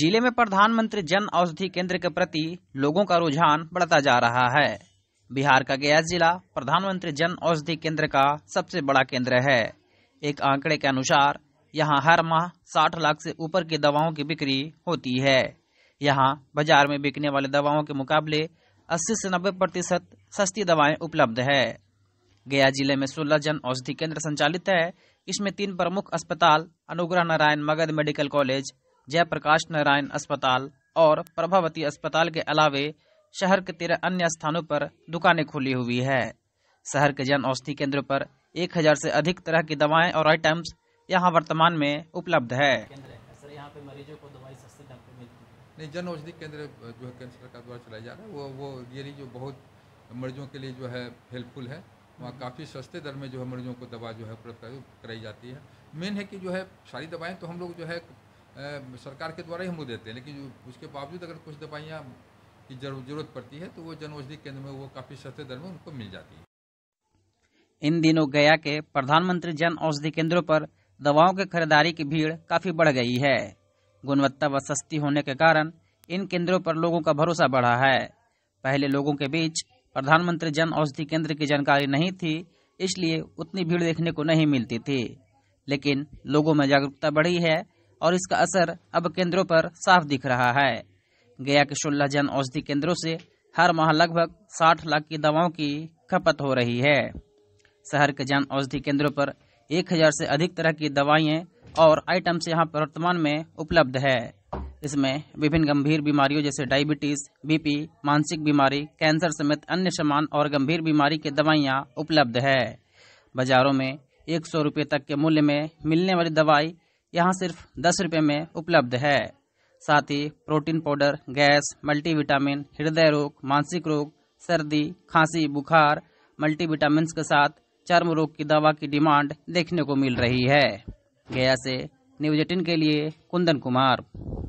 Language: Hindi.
जिले में प्रधानमंत्री जन औषधि केंद्र के प्रति लोगों का रुझान बढ़ता जा रहा है बिहार का गया जिला प्रधानमंत्री जन औषधि केंद्र का सबसे बड़ा केंद्र है एक आंकड़े के अनुसार यहाँ हर माह 60 लाख से ऊपर की दवाओं की बिक्री होती है यहाँ बाजार में बिकने वाले दवाओं के मुकाबले 80 से 90 प्रतिशत सस्ती दवाएं उपलब्ध है गया जिले में सोलह जन औषधि केंद्र संचालित है इसमें तीन प्रमुख अस्पताल अनुग्रह नारायण मगध मेडिकल कॉलेज जयप्रकाश नारायण अस्पताल और प्रभावती अस्पताल के अलावे शहर के तेरह अन्य स्थानों पर दुकानें खुली हुई है शहर के जन औषधि केंद्र पर एक हजार से अधिक तरह की दवाएं और आइटम्स यहाँ वर्तमान में उपलब्ध है यहाँ पे मरीजों को दवाई सस्ते नहीं जन औषधि केंद्र जो है केंद्र सरकार द्वारा चलाया जा रहा है वो वो रियली जो बहुत मरीजों के लिए जो है हेल्पफुल है वहाँ काफ़ी सस्ते दर में जो है मरीजों को दवा जो है उपलब्ध कराई जाती है मेन है कि जो है सारी दवाएं तो हम लोग जो है सरकार के द्वारा ही हम लोग देते हैं लेकिन उसके बावजूद अगर कुछ दवाइयाँ की जरूरत पड़ती है तो वो जन औषधि केंद्र में वो काफ़ी सस्ते दर में उनको मिल जाती है इन दिनों गया के प्रधानमंत्री जन औषधि केंद्रों पर दवाओं की खरीदारी की भीड़ काफ़ी बढ़ गई है गुणवत्ता व सस्ती होने के कारण इन केंद्रों पर लोगों का भरोसा बढ़ा है पहले लोगों के बीच प्रधानमंत्री जन औषधि केंद्र की जानकारी नहीं थी इसलिए उतनी भीड़ देखने को नहीं मिलती थी लेकिन लोगों में जागरूकता बढ़ी है और इसका असर अब केंद्रों पर साफ दिख रहा है गया के सोलह जन औषधि केंद्रों से हर माह लगभग 60 लाख की दवाओं की खपत हो रही है शहर के जन औषधि केंद्रों पर 1000 से अधिक तरह की दवाइयाँ और आइटम्स यहाँ वर्तमान में उपलब्ध है इसमें विभिन्न गंभीर बीमारियों जैसे डायबिटीज बीपी मानसिक बीमारी कैंसर समेत अन्य समान और गंभीर बीमारी के दवाइयाँ उपलब्ध है बाजारों में एक सौ तक के मूल्य में मिलने वाली दवाई यहाँ सिर्फ दस रुपये में उपलब्ध है साथ ही प्रोटीन पाउडर गैस मल्टीविटामिन हृदय रोग मानसिक रोग सर्दी खांसी बुखार मल्टीविटामिन के साथ चर्म रोग की दवा की डिमांड देखने को मिल रही है गया से एटीन के लिए कुंदन कुमार